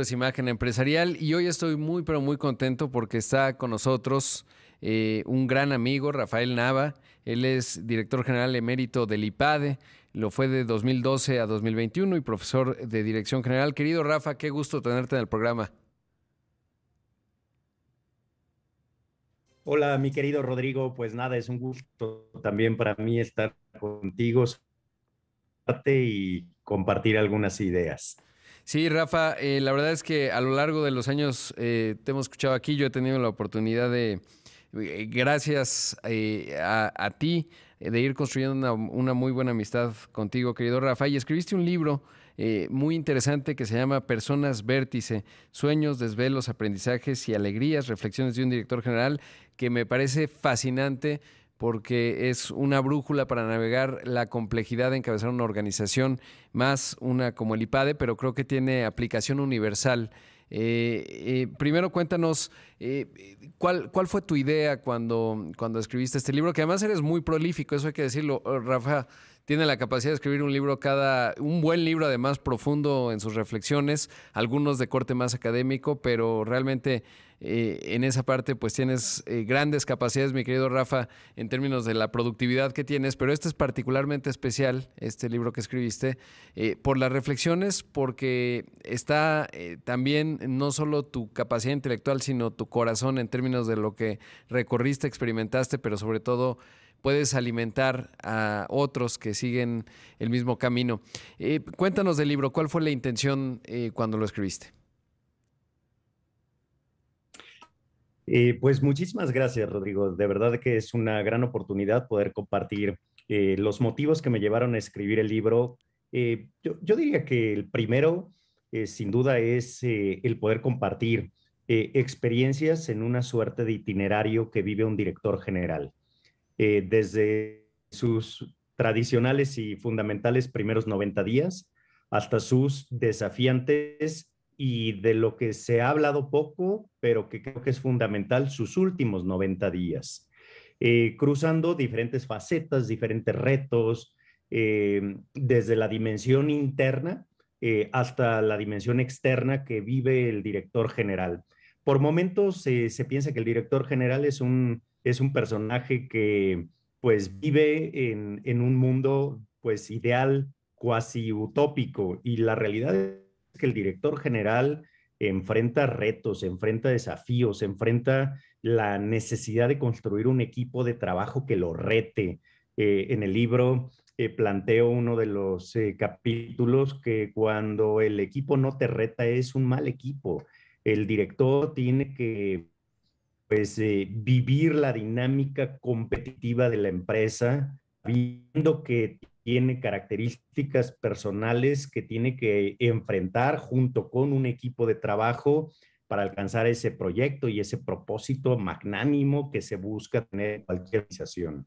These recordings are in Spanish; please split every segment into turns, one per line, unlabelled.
es Imagen Empresarial y hoy estoy muy, pero muy contento porque está con nosotros eh, un gran amigo, Rafael Nava. Él es director general emérito del IPADE, lo fue de 2012 a 2021 y profesor de dirección general. Querido Rafa, qué gusto tenerte en el programa.
Hola, mi querido Rodrigo. Pues nada, es un gusto también para mí estar contigo y compartir algunas ideas.
Sí, Rafa, eh, la verdad es que a lo largo de los años eh, te hemos escuchado aquí, yo he tenido la oportunidad de, eh, gracias eh, a, ti, de ir construyendo una, una, muy buena amistad contigo, querido Rafa, y escribiste un libro. muy interesante que se llama Personas Vértice, Sueños, Desvelos, Aprendizajes y Alegrías, Reflexiones de un Director General, que me parece fascinante porque es una brújula para navegar la complejidad de encabezar una organización, más una como el IPADE, pero creo que tiene aplicación universal. Eh, eh, primero cuéntanos eh, ¿cuál, cuál fue tu idea cuando, cuando escribiste este libro, que además eres muy prolífico, eso hay que decirlo, oh, Rafa tiene la capacidad de escribir un libro cada, un buen libro además profundo en sus reflexiones, algunos de corte más académico, pero realmente eh, en esa parte pues tienes eh, grandes capacidades, mi querido Rafa, en términos de la productividad que tienes, pero este es particularmente especial, este libro que escribiste, eh, por las reflexiones, porque está también no solo tu capacidad intelectual, sino tu corazón en términos de lo que recorriste, experimentaste, pero sobre todo puedes alimentar a otros que siguen el mismo camino. Eh, cuéntanos del libro, ¿cuál fue la intención eh, cuando lo escribiste?
Eh, pues muchísimas gracias, Rodrigo. De verdad que es una gran oportunidad poder compartir los motivos que me llevaron a escribir el libro. Yo, yo, diría que el primero, sin duda, es el poder compartir experiencias en una suerte de itinerario que vive un director general. Eh, desde sus tradicionales y fundamentales primeros 90 días hasta sus desafiantes y de lo que se ha hablado poco, pero que creo que es fundamental, sus últimos 90 días, eh, cruzando diferentes facetas, diferentes retos, eh, desde la dimensión interna hasta la dimensión externa que vive el director general. Por momentos se piensa que el director general es un es un personaje que pues vive en, un mundo pues ideal, cuasi utópico, y la realidad es que el director general enfrenta retos, enfrenta desafíos, enfrenta la necesidad de construir un equipo de trabajo que lo rete. Eh, en el libro eh, planteo uno de los eh, capítulos que cuando el equipo no te reta es un mal equipo. El director tiene que pues eh, vivir la dinámica competitiva de la empresa, viendo que tiene características personales que tiene que enfrentar junto con un equipo de trabajo para alcanzar ese proyecto y ese propósito magnánimo que se busca tener en cualquier organización.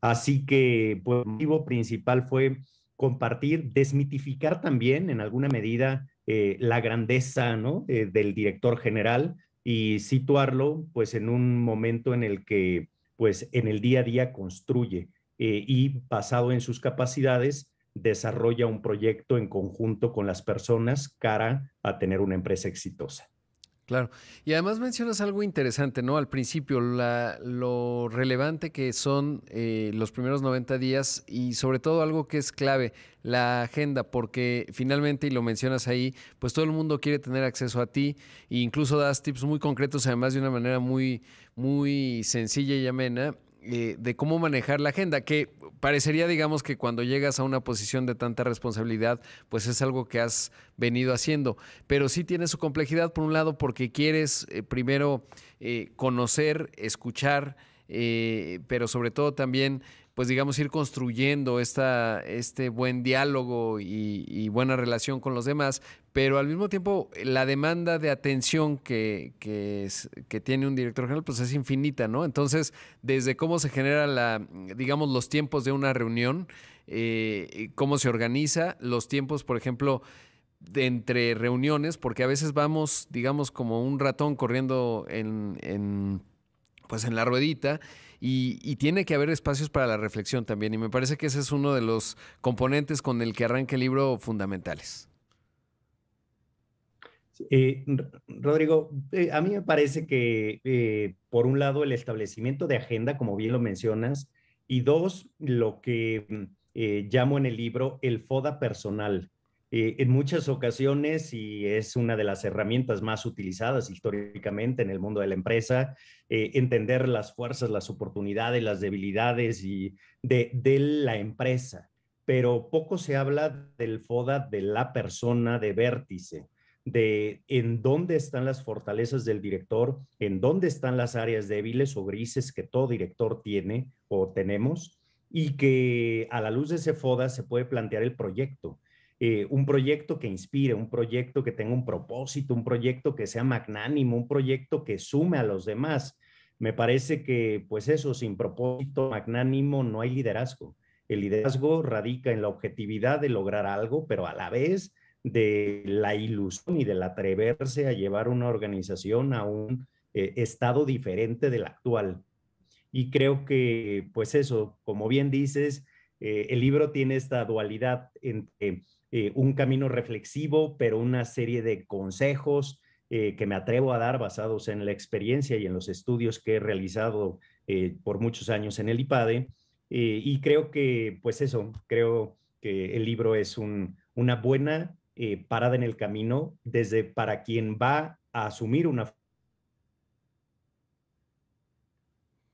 Así que pues, el motivo principal fue compartir, desmitificar también en alguna medida eh, la grandeza ¿no? Eh, del director general, y situarlo pues en un momento en el que pues en el día a día construye eh, y basado en sus capacidades desarrolla un proyecto en conjunto con las personas cara a tener una empresa
exitosa. Claro. Y además mencionas algo interesante, ¿no? Al principio, lo relevante que son eh, los primeros 90 días y sobre todo algo que es clave, la agenda, porque finalmente, y lo mencionas ahí, pues todo el mundo quiere tener acceso a ti e incluso das tips muy concretos, además de una manera muy, muy sencilla y amena eh, de cómo manejar la agenda, que parecería, digamos, que cuando llegas a una posición de tanta responsabilidad, pues es algo que has venido haciendo, pero sí tiene su complejidad, por un lado, porque quieres eh, primero eh, conocer, escuchar, pero sobre todo también pues digamos, ir construyendo esta, este buen diálogo y, buena relación con los demás, pero al mismo tiempo eh, la demanda de atención que, tiene un director general, pues es infinita, ¿no? Entonces, desde cómo se genera la, digamos, los tiempos de una reunión, eh, cómo se organiza, los tiempos, por ejemplo, entre reuniones, porque a veces vamos, digamos, como un ratón corriendo en, en pues en la ruedita y, tiene que haber espacios para la reflexión también. Y me parece que ese es uno de los componentes con el que arranca el libro fundamentales.
Eh, Rodrigo, eh, a mí me parece que, eh, por un lado, el establecimiento de agenda, como bien lo mencionas, y dos, lo que mm, llamo en el libro el FODA personal, eh, en muchas ocasiones y es una de las herramientas más utilizadas históricamente en el mundo de la empresa, eh, entender las fuerzas, las oportunidades, las debilidades de la empresa. Pero poco se habla del FODA de la persona de vértice de en dónde están las fortalezas del director, en dónde están las áreas débiles o grises que todo director tiene o tenemos, y que a la luz de ese FODA se puede plantear el proyecto eh, un proyecto que inspire, un proyecto que tenga un propósito, un proyecto que sea magnánimo, un proyecto que sume a los demás. Me parece que, pues eso, sin propósito magnánimo no hay liderazgo. El liderazgo radica en la objetividad de lograr algo, pero a la vez de la ilusión y del atreverse a llevar una organización a un eh, estado diferente del actual. Y creo que, pues eso, como bien dices, eh, el libro tiene esta dualidad entre eh, un camino reflexivo, pero una serie de consejos eh, que me atrevo a dar basados en la experiencia y en los estudios que he realizado por muchos años en el IPADE. y creo que, pues eso, creo que el libro es una buena parada en el camino desde para
quien va a asumir una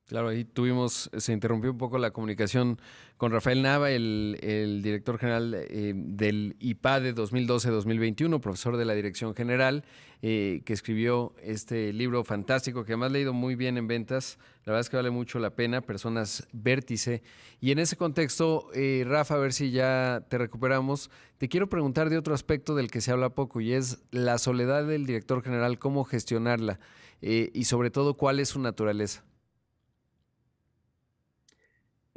Claro, ahí tuvimos, se interrumpió un poco la comunicación con Rafael Nava, el, director general eh, del IPA de 2012-2021, profesor de la Dirección General, eh, que escribió este libro fantástico que además leído ha muy bien en ventas. La verdad es que vale mucho la pena, Personas Vértice. Y en ese contexto, eh, Rafa, a ver si ya te recuperamos, te quiero preguntar de otro aspecto del que se habla poco y es la soledad del director general, cómo gestionarla y sobre todo cuál es su naturaleza.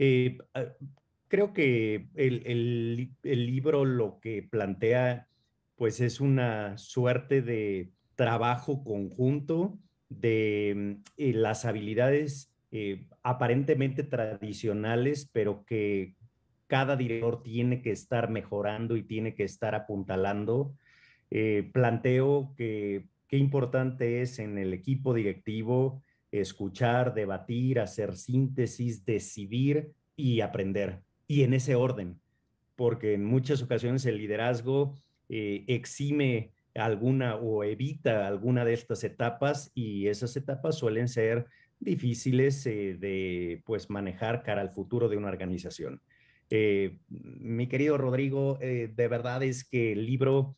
Eh, ah, creo que el,
libro lo que plantea, pues es una suerte de trabajo conjunto de mm, eh, las habilidades eh, aparentemente tradicionales, pero que cada director tiene que estar mejorando y tiene que estar apuntalando. planteo que qué importante es en el equipo directivo escuchar, debatir, hacer síntesis, decidir y aprender. Y en ese orden, porque en muchas ocasiones el liderazgo eh, exime alguna o evita alguna de estas etapas y esas etapas suelen ser difíciles eh, de pues manejar cara al futuro de una organización. Eh, mi querido Rodrigo, de verdad es que el libro,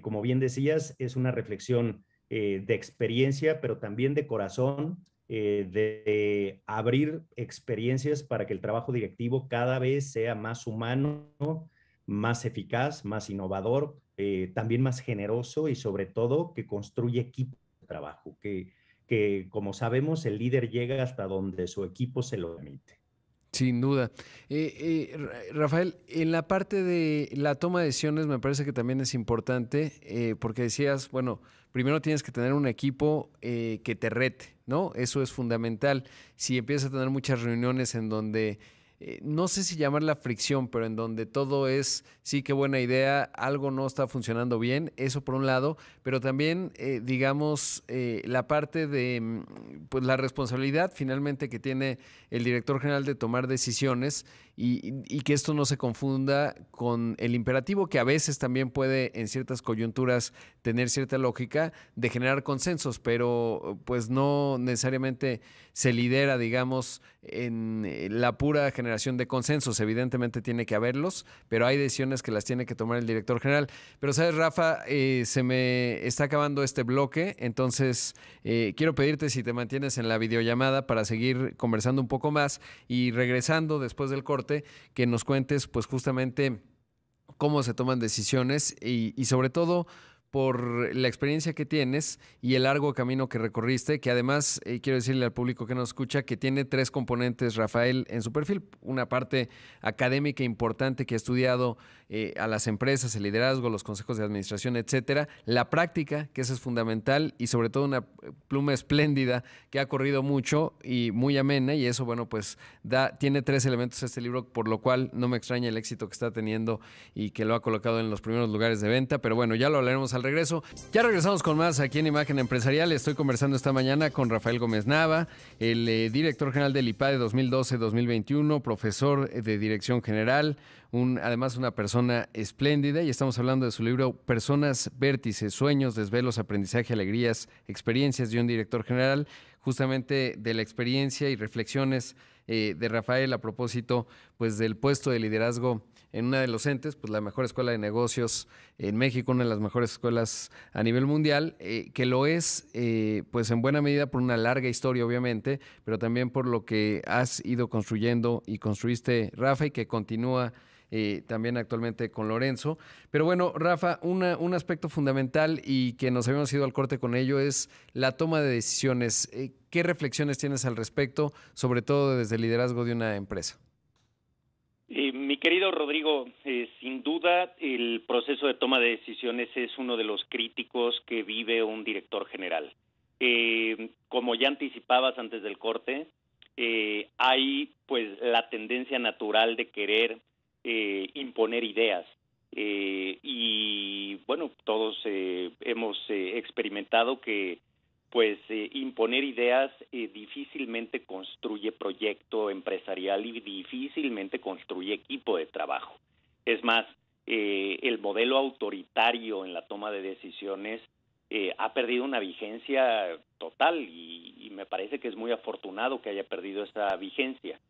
como bien decías, es una reflexión eh, de experiencia, pero también de corazón, eh, de, abrir experiencias para que el trabajo directivo cada vez sea más humano, más eficaz, más innovador, eh, también más generoso y sobre todo que construye equipo de trabajo, que, que como sabemos el líder llega hasta donde
su equipo se lo permite. Sin duda. Eh, eh, Rafael, en la parte de la toma de decisiones me parece que también es importante eh, porque decías, bueno, primero tienes que tener un equipo que te rete, ¿no? Eso es fundamental. Si empiezas a tener muchas reuniones en donde eh, no sé si llamar la fricción, pero en donde todo es, sí, qué buena idea, algo no está funcionando bien, eso por un lado, pero también, eh, digamos, eh, la parte de mm, pues, la responsabilidad finalmente que tiene el director general de tomar decisiones y, que esto no se confunda con el imperativo que a veces también puede en ciertas coyunturas tener cierta lógica de generar consensos, pero pues no necesariamente se lidera, digamos, en eh, la pura generación de consensos. Evidentemente tiene que haberlos, pero hay decisiones que las tiene que tomar el director general. Pero sabes, Rafa, eh, se me está acabando este bloque, entonces eh, quiero pedirte si te mantienes en la videollamada para seguir conversando un poco más y regresando después del corte que nos cuentes pues justamente cómo se toman decisiones y sobre todo por la experiencia que tienes y el largo camino que recorriste, que además eh, quiero decirle al público que nos escucha que tiene tres componentes, Rafael, en su perfil. Una parte académica importante que ha estudiado eh, a las empresas, el liderazgo, los consejos de administración, etcétera. La práctica, que eso es fundamental, y sobre todo una pluma espléndida que ha corrido mucho y muy amena, y eso, bueno, pues da, tiene tres elementos este libro, por lo cual no me extraña el éxito que está teniendo y que lo ha colocado en los primeros lugares de venta, pero bueno, ya lo hablaremos regreso. Ya regresamos con más aquí en Imagen Empresarial. Estoy conversando esta mañana con Rafael Gómez Nava, el eh, director general del IPA de 2012-2021, profesor eh, de Dirección General, un, además una persona espléndida y estamos hablando de su libro Personas, Vértices, Sueños, Desvelos, Aprendizaje, Alegrías, Experiencias de un Director General, justamente de la experiencia y reflexiones eh, de Rafael a propósito pues del puesto de liderazgo en una de los entes, pues la mejor escuela de negocios en México, una de las mejores escuelas a nivel mundial, eh, que lo es eh, pues en buena medida por una larga historia obviamente, pero también por lo que has ido construyendo y construiste Rafa y que continúa eh, también actualmente con Lorenzo. Pero bueno, Rafa, una, un aspecto fundamental y que nos habíamos ido al corte con ello es la toma de decisiones. ¿Qué reflexiones tienes al respecto, sobre todo desde el liderazgo de una empresa?
Eh, mi querido Rodrigo, eh, sin duda el proceso de toma de decisiones es uno de los críticos que vive un director general. Eh, como ya anticipabas antes del corte, hay pues la tendencia natural de querer imponer ideas. y bueno, todos hemos experimentado que pues eh, imponer ideas eh, difícilmente construye proyecto empresarial y difícilmente construye equipo de trabajo. Es más, eh, el modelo autoritario en la toma de decisiones ha perdido una vigencia total y, y, me parece que es muy afortunado que haya perdido esa vigencia,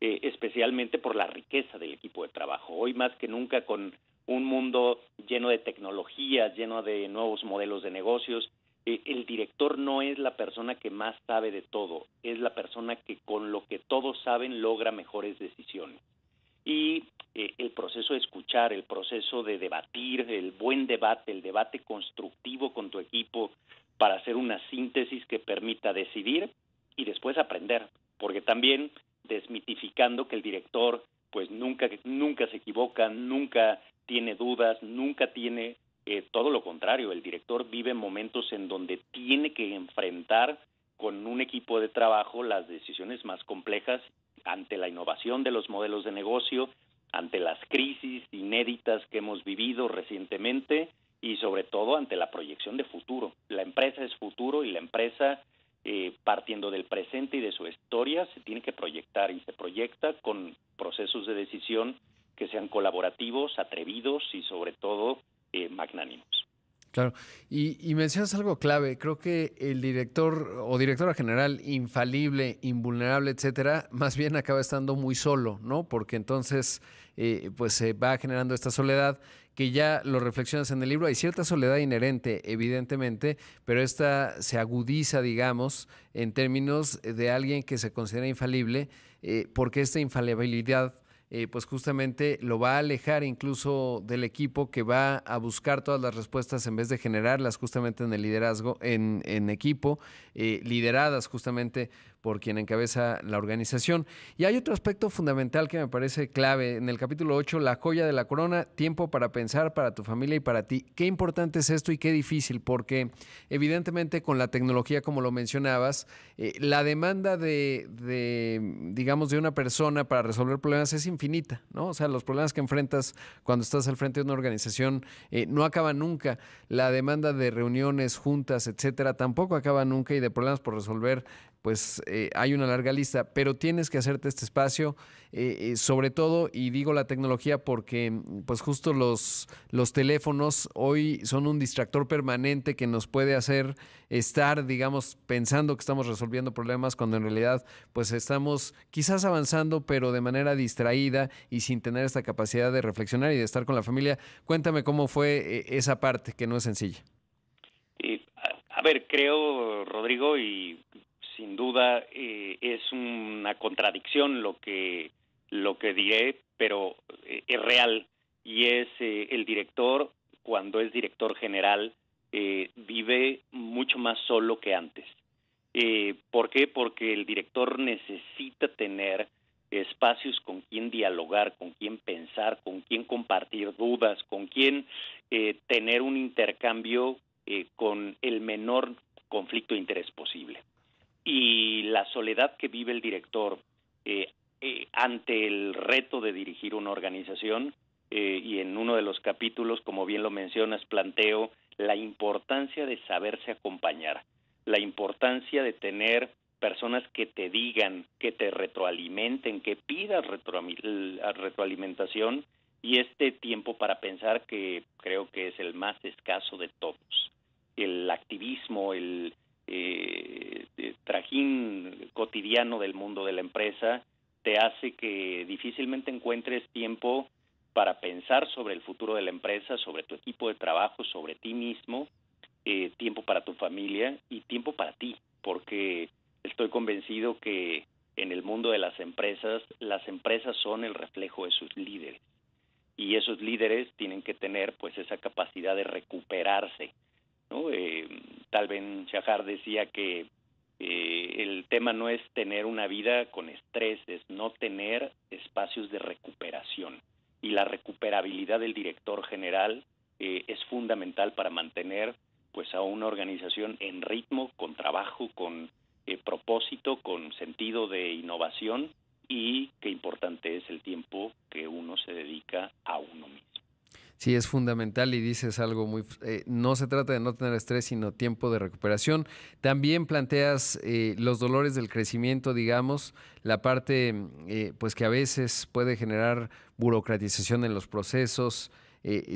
especialmente por la riqueza del equipo de trabajo. Hoy más que nunca con un mundo lleno de tecnologías, lleno de nuevos modelos de negocios, eh, el director no es la persona que más sabe de todo, es la persona que con lo que todos saben logra mejores decisiones. Y eh, el proceso de escuchar, el proceso de debatir, el buen debate, el debate constructivo con tu equipo para hacer una síntesis que permita decidir y después aprender, porque también desmitificando que el director pues nunca, nunca se equivoca, nunca tiene dudas, nunca tiene eh, todo lo contrario, el director vive momentos en donde tiene que enfrentar con un equipo de trabajo las decisiones más complejas ante la innovación de los modelos de negocio, ante las crisis inéditas que hemos vivido recientemente y sobre todo ante la proyección de futuro. La empresa es futuro y la empresa, eh, partiendo del presente y de su historia, se tiene que proyectar y se proyecta con procesos de decisión que sean colaborativos, atrevidos y sobre todo eh, magnánimos.
Claro, y, mencionas algo clave. Creo que el director o directora general, infalible, invulnerable, etcétera, más bien acaba estando muy solo, ¿no? Porque entonces, eh, pues se va generando esta soledad que ya lo reflexionas en el libro. Hay cierta soledad inherente, evidentemente, pero esta se agudiza, digamos, en términos de alguien que se considera infalible, eh, porque esta infalibilidad eh, pues justamente lo va a alejar incluso del equipo que va a buscar todas las respuestas en vez de generarlas justamente en el liderazgo, en, equipo, eh, lideradas justamente por quien encabeza la organización. Y hay otro aspecto fundamental que me parece clave. En el capítulo 8, la joya de la corona, tiempo para pensar para tu familia y para ti. Qué importante es esto y qué difícil, porque evidentemente con la tecnología, como lo mencionabas, eh, la demanda de, digamos, de una persona para resolver problemas es infinita, ¿no? O sea, los problemas que enfrentas cuando estás al frente de una organización eh, no acaban nunca. La demanda de reuniones, juntas, etcétera, tampoco acaba nunca y de problemas por resolver pues eh, hay una larga lista, pero tienes que hacerte este espacio, eh, eh, sobre todo, y digo la tecnología porque mm, pues justo los, los teléfonos hoy son un distractor permanente que nos puede hacer estar, digamos, pensando que estamos resolviendo problemas cuando en realidad pues estamos quizás avanzando, pero de manera distraída y sin tener esta capacidad de reflexionar y de estar con la familia. Cuéntame cómo fue esa parte que no es sencilla.
Y, a ver, creo, Rodrigo, y sin duda eh, es una contradicción lo que, lo que diré, pero eh, es real y es eh, el director, cuando es director general, vive mucho más solo que antes. ¿Por qué? Porque el director necesita tener espacios con quien dialogar, con quien pensar, con quien compartir dudas, con quien tener un intercambio con el menor conflicto de interés posible y la soledad que vive el director eh, eh, ante el reto de dirigir una organización eh, y en uno de los capítulos, como bien lo mencionas, planteo la importancia de saberse acompañar, la importancia de tener personas que te digan, que te retroalimenten, que pidas retroalimentación y este tiempo para pensar que creo que es el más escaso de todos. El activismo, el, eh, eh, trajín cotidiano del mundo de la empresa te hace que difícilmente encuentres tiempo para pensar sobre el futuro de la empresa, sobre tu equipo de trabajo, sobre ti mismo, eh, tiempo para tu familia y tiempo para ti, porque estoy convencido que en el mundo de las empresas, las empresas son el reflejo de sus líderes y esos líderes tienen que tener pues esa capacidad de recuperarse, ¿no? Eh, Tal Ben Shahar decía que eh, el tema no es tener una vida con estrés, es no tener espacios de recuperación. Y la recuperabilidad del director general eh, es fundamental para mantener pues a una organización en ritmo, con trabajo, con eh, propósito, con sentido de innovación y qué importante es el tiempo que uno se dedica a uno mismo
sí es fundamental y dices algo muy... Eh, no se trata de no tener estrés, sino tiempo de recuperación. También planteas eh, los dolores del crecimiento, digamos, la parte mm, eh, pues que a veces puede generar burocratización en los procesos,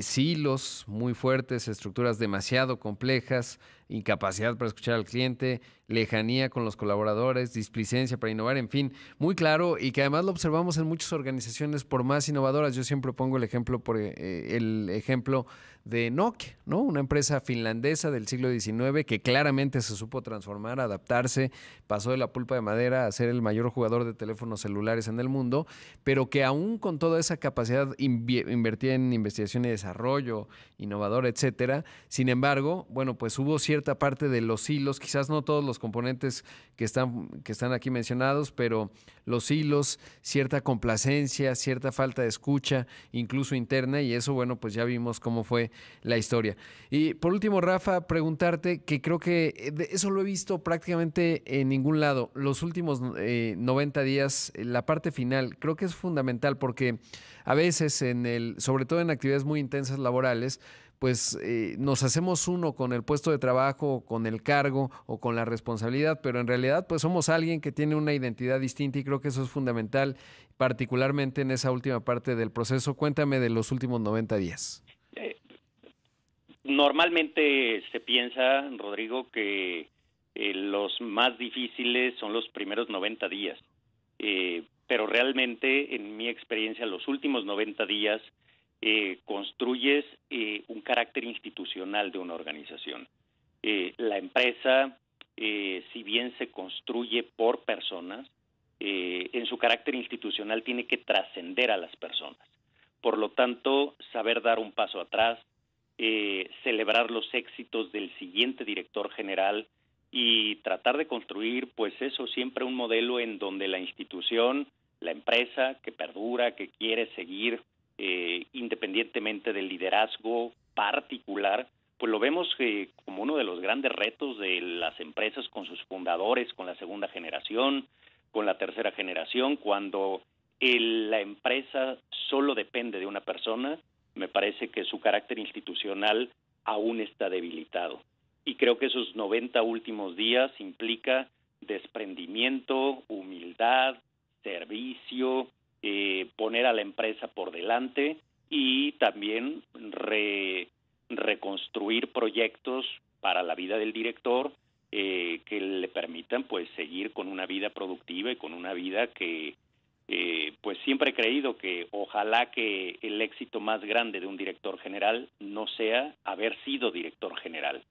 silos muy fuertes, estructuras demasiado complejas, incapacidad para escuchar al cliente, lejanía con los colaboradores, displicencia para innovar, en fin, muy claro y que además lo observamos en muchas organizaciones por más innovadoras. Yo siempre pongo el ejemplo por eh, eh, el ejemplo de Nokia, ¿no? Una empresa finlandesa del siglo XIX que claramente se supo transformar, adaptarse, pasó de la pulpa de madera a ser el mayor jugador de teléfonos celulares en el mundo, pero que aún con toda esa capacidad invertía en investigación y desarrollo, innovador, etcétera, sin embargo, bueno, pues hubo cierto parte de los hilos, quizás no todos los componentes que están, que están aquí mencionados, pero los hilos, cierta complacencia, cierta falta de escucha, incluso interna, y eso, bueno, pues ya vimos cómo fue la historia. Y por último, Rafa, preguntarte, que creo que eh, eso lo he visto prácticamente en ningún lado, los últimos 90 eh, días, eh, la parte final, creo que es fundamental porque a veces en el, sobre todo en actividades muy intensas laborales, pues eh, nos hacemos uno con el puesto de trabajo, con el cargo o con la responsabilidad, pero en realidad pues somos alguien que tiene una identidad distinta y creo que eso es fundamental, particularmente en esa última parte del proceso. Cuéntame de los últimos 90 días.
Eh, normalmente se piensa, Rodrigo, que eh, los más difíciles son los primeros 90 días, pero realmente en mi experiencia los últimos 90 días eh, construyes eh, un carácter institucional de una organización. Eh, la empresa, si bien se construye por personas, en su carácter institucional tiene que trascender a las personas. Por lo tanto, saber dar un paso atrás, celebrar los éxitos del siguiente director general y tratar de construir, pues eso, siempre un modelo en donde la institución, la empresa que perdura, que quiere seguir eh, independientemente del liderazgo particular, pues lo vemos eh, como uno de los grandes retos de las empresas con sus fundadores, con la segunda generación, con la tercera generación, cuando la empresa solo depende de una persona, me parece que su carácter institucional aún está debilitado. Y creo que esos 90 últimos días implica desprendimiento, humildad, servicio, eh, poner a la empresa por delante y también reconstruir proyectos para la vida del director eh, que le permitan pues seguir con una vida productiva y con una vida que eh, pues siempre he creído que ojalá que el éxito más grande de un director general no sea haber sido director general.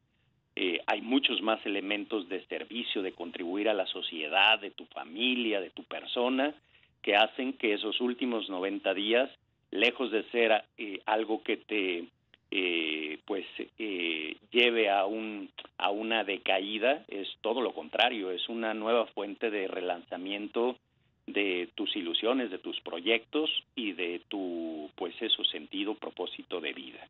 hay muchos más elementos de servicio, de contribuir a la sociedad, de tu familia, de tu persona, que hacen que esos últimos 90 días, lejos de ser eh, algo que te eh, pues eh, lleve a un a una decaída, es todo lo contrario, es una nueva fuente de relanzamiento de tus ilusiones, de tus proyectos y de tu pues eso sentido, propósito de vida.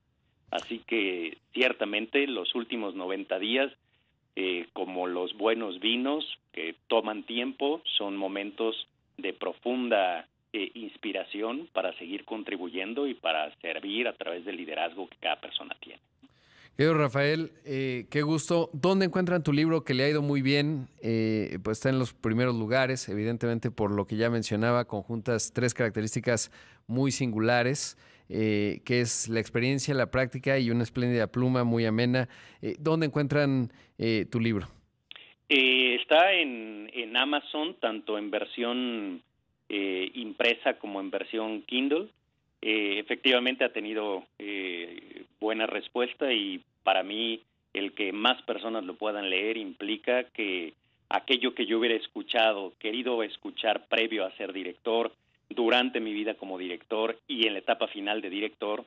Así que ciertamente los últimos 90 días como los buenos vinos que toman tiempo, son momentos de profunda eh, inspiración para seguir contribuyendo y para servir a través del liderazgo que cada persona tiene.
Querido Rafael, eh, qué gusto. ¿Dónde encuentran tu libro que le ha ido muy bien? Eh, pues está en los primeros lugares, evidentemente por lo que ya mencionaba, conjuntas tres características muy singulares, eh, que es la experiencia, la práctica y una espléndida pluma muy amena. ¿Dónde encuentran tu libro?
eh está en, Amazon, tanto en versión eh, impresa como en versión Kindle. Eh, efectivamente ha tenido eh, buena respuesta y para mí el que más personas lo puedan leer implica que aquello que yo hubiera escuchado, querido escuchar previo a ser director, durante mi vida como director y en la etapa final de director,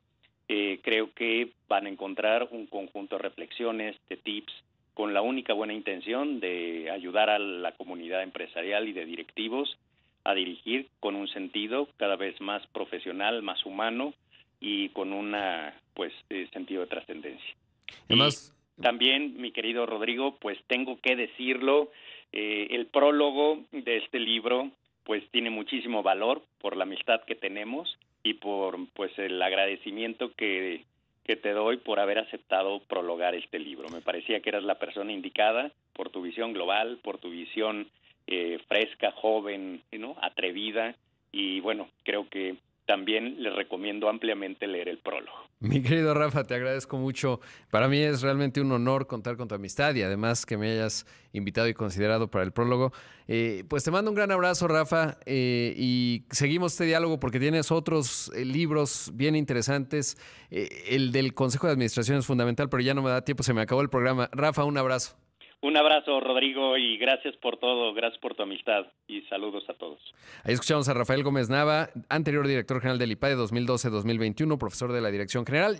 creo que van a encontrar un conjunto de reflexiones, de tips, con la única buena intención de ayudar a la comunidad empresarial y de directivos a dirigir con un sentido cada vez más profesional, más humano y con una pues eh, sentido de trascendencia. Además, también, mi querido Rodrigo, pues tengo que decirlo, eh, el prólogo de este libro pues tiene muchísimo valor por la amistad que tenemos y por pues el agradecimiento que que te doy por haber aceptado prologar este libro. Me parecía que eras la persona indicada por tu visión global, por tu visión eh, fresca, joven, ¿no? atrevida y bueno, creo que también les recomiendo ampliamente leer el prólogo.
Mi querido Rafa, te agradezco mucho. Para mí es realmente un honor contar con tu amistad y además que me hayas invitado y considerado para el prólogo. Eh, pues te mando un gran abrazo, Rafa, eh, y seguimos este diálogo porque tienes otros eh, libros bien interesantes. el del Consejo de Administración es fundamental, pero ya no me da tiempo, se me acabó el programa. Rafa, un abrazo.
Un abrazo, Rodrigo, y gracias por todo, gracias por tu amistad y saludos a todos.
Ahí escuchamos a Rafael Gómez Nava, anterior director general del de 2012-2021, profesor de la Dirección General.